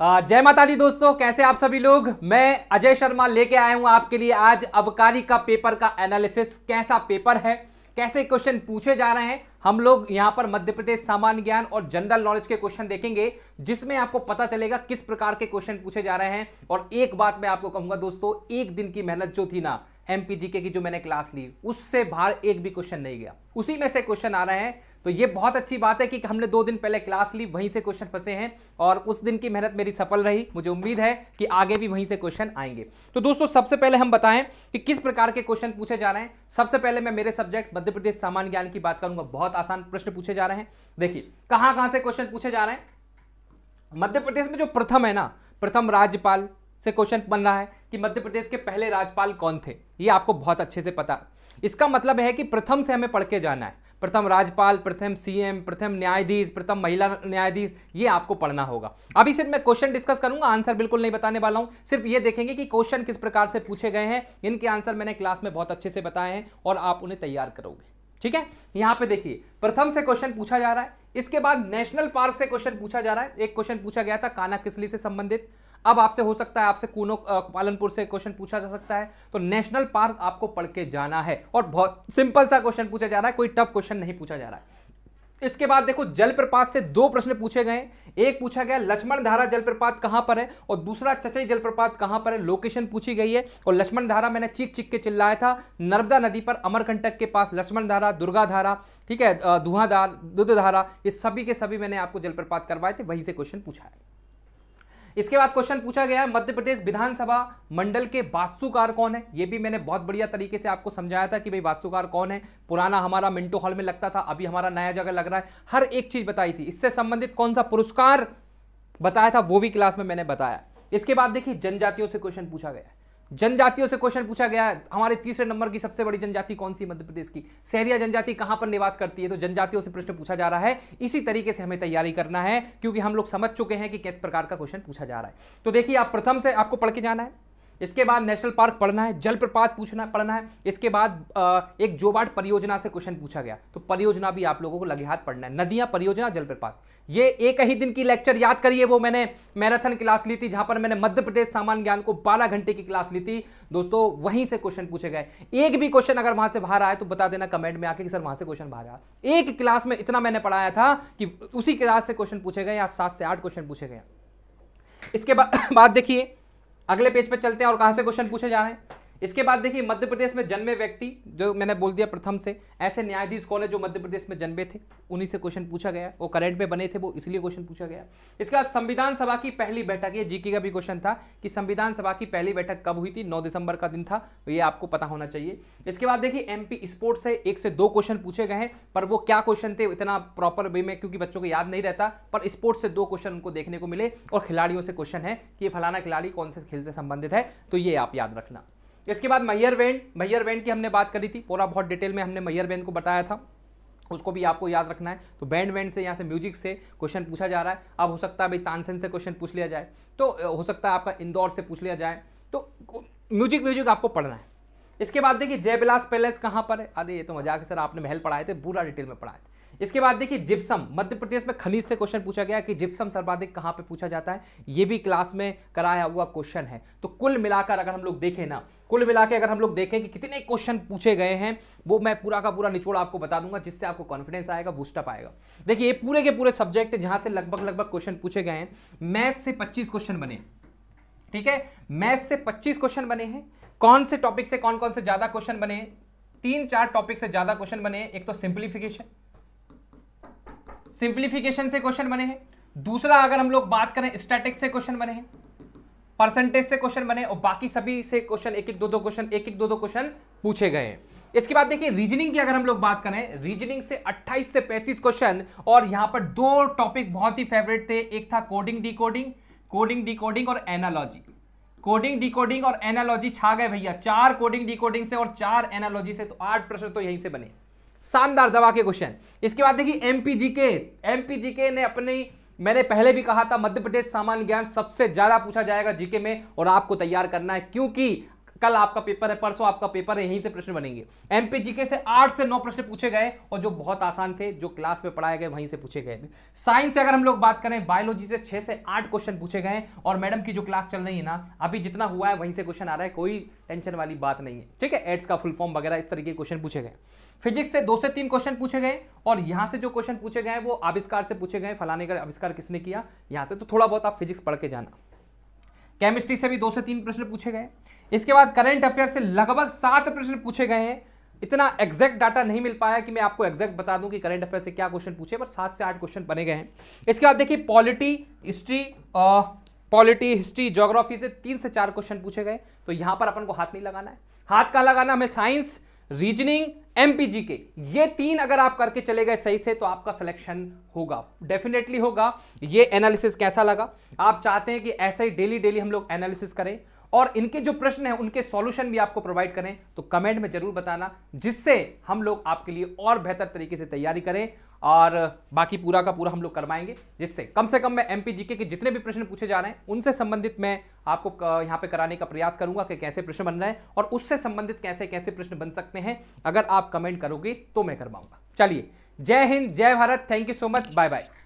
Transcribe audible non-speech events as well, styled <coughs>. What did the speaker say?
जय माता दी दोस्तों कैसे आप सभी लोग मैं अजय शर्मा लेके आया हूं आपके लिए आज अबकारी का पेपर का एनालिसिस कैसा पेपर है कैसे क्वेश्चन पूछे जा रहे हैं हम लोग यहां पर मध्य प्रदेश सामान्य ज्ञान और जनरल नॉलेज के क्वेश्चन देखेंगे जिसमें आपको पता चलेगा किस प्रकार के क्वेश्चन पूछे जा रहे हैं और एक बात मैं आपको कहूंगा दोस्तों एक दिन की मेहनत जो थी ना एम की जो मैंने क्लास ली उससे बाहर एक भी क्वेश्चन नहीं गया उसी में से क्वेश्चन आ रहे हैं तो ये बहुत अच्छी बात है कि हमने दो दिन पहले क्लास ली वहीं से क्वेश्चन फंसे हैं और उस दिन की मेहनत मेरी सफल रही मुझे उम्मीद है कि आगे भी वहीं से क्वेश्चन आएंगे तो दोस्तों सबसे पहले हम बताएं कि किस प्रकार के क्वेश्चन पूछे जा रहे हैं सबसे पहले मैं मेरे सब्जेक्ट मध्य प्रदेश सामान्य ज्ञान की बात करूंगा बहुत आसान प्रश्न पूछे जा रहे हैं देखिए कहां कहां से क्वेश्चन पूछे जा रहे हैं मध्य प्रदेश में जो प्रथम है ना प्रथम राज्यपाल से क्वेश्चन बन रहा है कि मध्य प्रदेश के पहले राज्यपाल कौन थे ये आपको बहुत अच्छे से पता इसका मतलब है कि प्रथम से हमें पढ़ के जाना है प्रथम राज्यपाल प्रथम सीएम प्रथम न्यायाधीश प्रथम महिला न्यायाधीश ये आपको पढ़ना होगा अभी सिर्फ मैं क्वेश्चन डिस्कस करूंगा आंसर बिल्कुल नहीं बताने वाला हूं सिर्फ ये देखेंगे कि क्वेश्चन किस प्रकार से पूछे गए हैं इनके आंसर मैंने क्लास में बहुत अच्छे से बताए हैं और आप उन्हें तैयार करोगे ठीक है यहां पर देखिए प्रथम से क्वेश्चन पूछा जा रहा है इसके बाद नेशनल पार्क से क्वेश्चन पूछा जा रहा है एक क्वेश्चन पूछा गया था काना किसली से संबंधित अब आपसे हो सकता है आपसे कूनो पालनपुर से क्वेश्चन पूछा जा सकता है तो नेशनल पार्क आपको पढ़ के जाना है और बहुत सिंपल सा क्वेश्चन पूछा जा रहा है कोई टफ क्वेश्चन नहीं पूछा जा रहा है इसके बाद देखो जलप्रपात से दो प्रश्न पूछे गए एक पूछा गया लक्ष्मण धारा जलप्रपात कहां पर है और दूसरा चचई जलप्रपात कहां पर है लोकेशन पूछी गई है और लक्ष्मण धारा मैंने चीख चीख के चिल्लाया था नर्मदा नदी पर अमरकंटक के पास लक्ष्मण धारा दुर्गा धारा ठीक है धुआंधार दुधधारा धारा ये सभी के सभी मैंने आपको जलप्रपात करवाए थे वहीं से क्वेश्चन पूछा है इसके बाद क्वेश्चन पूछा गया है मध्य प्रदेश विधानसभा मंडल के वास्तुकार कौन है ये भी मैंने बहुत बढ़िया तरीके से आपको समझाया था कि भाई वास्तुकार कौन है पुराना हमारा मिंटो हॉल में लगता था अभी हमारा नया जगह लग रहा है हर एक चीज बताई थी इससे संबंधित कौन सा पुरस्कार बताया था वो भी क्लास में मैंने बताया इसके बाद देखिए जनजातियों से क्वेश्चन पूछा गया है जनजातियों से क्वेश्चन पूछा गया हमारे तीसरे नंबर की सबसे बड़ी जनजाति कौन सी मध्य प्रदेश की सहरिया जनजाति कहां पर निवास करती है तो जनजातियों से प्रश्न पूछा जा रहा है इसी तरीके से हमें तैयारी करना है क्योंकि हम लोग समझ चुके हैं कि किस प्रकार का क्वेश्चन पूछा जा रहा है तो देखिए आप प्रथम से आपको पढ़ के जाना है इसके बाद नेशनल पार्क पढ़ना है जलप्रपात पूछना पढ़ना है इसके बाद एक जोबाट परियोजना से क्वेश्चन पूछा गया तो परियोजना भी आप लोगों को लगे हाथ पढ़ना है नदियां परियोजना जलप्रपात ये एक ही दिन की लेक्चर याद करिए वो मैंने मैराथन क्लास ली थी जहां पर मैंने मध्य प्रदेश सामान्य ज्ञान को 12 घंटे की क्लास ली थी दोस्तों वहीं से क्वेश्चन पूछे गए एक भी क्वेश्चन अगर वहां से बाहर आए तो बता देना कमेंट में आके कि सर वहां से क्वेश्चन बाहर आया एक क्लास में इतना मैंने पढ़ाया था कि उसी क्लास से क्वेश्चन पूछे गए या सात से आठ क्वेश्चन पूछे गए इसके <coughs> बाद देखिए अगले पेज पर पे चलते हैं और कहाँ से क्वेश्चन पूछे जा रहे हैं इसके बाद देखिए मध्य प्रदेश में जन्मे व्यक्ति जो मैंने बोल दिया प्रथम से ऐसे न्यायाधीश कौन है जो मध्य प्रदेश में जन्मे थे उन्हीं से क्वेश्चन पूछा गया वो करंट में बने थे वो इसलिए क्वेश्चन पूछा गया इसके बाद संविधान सभा की पहली बैठक ये जीके का भी क्वेश्चन था कि संविधान सभा की पहली बैठक कब हुई थी नौ दिसंबर का दिन था तो ये आपको पता होना चाहिए इसके बाद देखिए पी स्पोर्ट्स से एक से दो क्वेश्चन पूछे गए हैं पर वो क्या क्वेश्चन थे इतना प्रॉपर वे में क्योंकि बच्चों को याद नहीं रहता पर स्पोर्ट्स से दो क्वेश्चन उनको देखने को मिले और खिलाड़ियों से क्वेश्चन है कि फलाना खिलाड़ी कौन से खेल से संबंधित है तो ये आप याद रखना इसके बाद मैयर बैंड मैयर बैंड की हमने बात करी थी पूरा बहुत डिटेल में हमने मैयर बैंड को बताया था उसको भी आपको याद रखना है तो बैंड वैंड से यहाँ से म्यूजिक से क्वेश्चन पूछा जा रहा है अब हो सकता है भाई तानसेन से क्वेश्चन पूछ लिया जाए तो हो सकता है आपका इंदौर से पूछ लिया जाए तो म्यूजिक म्यूजिक आपको पढ़ना है इसके बाद देखिए जयबिलास पैलेस कहाँ पर है अरे ये तो मजाक है सर आपने महल पढ़ाए थे पूरा डिटेल में पढ़ाए थे इसके बाद देखिए जिप्सम मध्य प्रदेश में खनिज से क्वेश्चन पूछा गया कि जिप्सम सर्वाधिक कहाँ पे पूछा जाता है ये भी क्लास में कराया हुआ क्वेश्चन है तो कुल मिलाकर अगर हम लोग देखें ना कुल मिला के अगर हम लोग देखें कि कितने क्वेश्चन पूछे गए हैं वो मैं पूरा का पूरा निचोड़ आपको बता दूंगा जिससे आपको कॉन्फिडेंस आएगा बूस्टअप आएगा देखिए ये पूरे के पूरे सब्जेक्ट जहां से लगभग लगभग क्वेश्चन पूछे गए हैं मैथ से पच्चीस क्वेश्चन बने ठीक है मैथ से पच्चीस क्वेश्चन बने हैं कौन से टॉपिक से कौन कौन से ज़्यादा क्वेश्चन बने तीन चार टॉपिक से ज़्यादा क्वेश्चन बने एक तो सिंप्लीफिकेशन सिंप्लीफिकेशन से क्वेश्चन बने हैं दूसरा अगर हम लोग बात करें स्टैटिक्स से क्वेश्चन बने हैं परसेंटेज से क्वेश्चन बने और बाकी सभी से क्वेश्चन एक एक दो दो क्वेश्चन एक एक दो दो क्वेश्चन पूछे गए हैं इसके बाद देखिए रीजनिंग की अगर हम लोग बात करें रीजनिंग से 28 से 35 क्वेश्चन और यहां पर दो टॉपिक बहुत ही फेवरेट थे एक था कोडिंग डिकोडिंग कोडिंग डिकोडिंग और एनालॉजी कोडिंग डिकोडिंग और एनालॉजी छा गए भैया चार कोडिंग डिकोडिंग से और चार एनालॉजी से तो आठ प्रश्न तो यहीं से बने शानदार दवा के क्वेश्चन इसके बाद देखिए एमपीजीके एमपीजीके ने अपनी मैंने पहले भी कहा था मध्य प्रदेश सामान्य ज्ञान सबसे ज्यादा पूछा जाएगा जीके में और आपको तैयार करना है क्योंकि कल आपका पेपर है परसों आपका पेपर है यहीं से प्रश्न बनेंगे एमपी जीके से आठ से नौ प्रश्न पूछे गए और जो बहुत आसान थे जो क्लास में पढ़ाए गए वहीं से पूछे गए थे साइंस से अगर हम लोग बात करें बायोलॉजी से छह से आठ क्वेश्चन पूछे गए और मैडम की जो क्लास चल रही है ना अभी जितना हुआ है वहीं से क्वेश्चन आ रहा है कोई टेंशन वाली बात नहीं है ठीक है एड्स का फुल फॉर्म वगैरह इस तरीके के क्वेश्चन पूछे गए फिजिक्स से दो से तीन क्वेश्चन पूछे गए और यहाँ से जो क्वेश्चन पूछे गए वो आविष्कार से पूछे गए फलाने का आविष्कार किसने किया यहाँ से तो थोड़ा बहुत आप फिजिक्स पढ़ के जाना केमिस्ट्री से भी दो से तीन प्रश्न पूछे गए इसके बाद करंट अफेयर से लगभग सात प्रश्न पूछे गए हैं इतना एग्जैक्ट डाटा नहीं मिल पाया कि मैं आपको एग्जैक्ट बता दूं कि करंट अफेयर से क्या क्वेश्चन पूछे पर सात से आठ क्वेश्चन बने गए हैं इसके बाद देखिए polity history polity history geography से तीन से चार क्वेश्चन पूछे गए तो यहां पर अपन को हाथ नहीं लगाना है हाथ का लगाना हमें साइंस रीजनिंग एमपीजी के ये तीन अगर आप करके चले गए सही से तो आपका सिलेक्शन होगा डेफिनेटली होगा ये एनालिसिस कैसा लगा आप चाहते हैं कि ऐसे ही डेली डेली हम लोग एनालिसिस करें और इनके जो प्रश्न हैं उनके सॉल्यूशन भी आपको प्रोवाइड करें तो कमेंट में जरूर बताना जिससे हम लोग आपके लिए और बेहतर तरीके से तैयारी करें और बाकी पूरा का पूरा हम लोग करवाएंगे जिससे कम से कम मैं एम पी के जितने भी प्रश्न पूछे जा रहे हैं उनसे संबंधित मैं आपको यहाँ पे कराने का प्रयास करूंगा कि कैसे प्रश्न बन रहे हैं और उससे संबंधित कैसे कैसे प्रश्न बन सकते हैं अगर आप कमेंट करोगे तो मैं करवाऊंगा चलिए जय हिंद जय Bharat thank you so much bye bye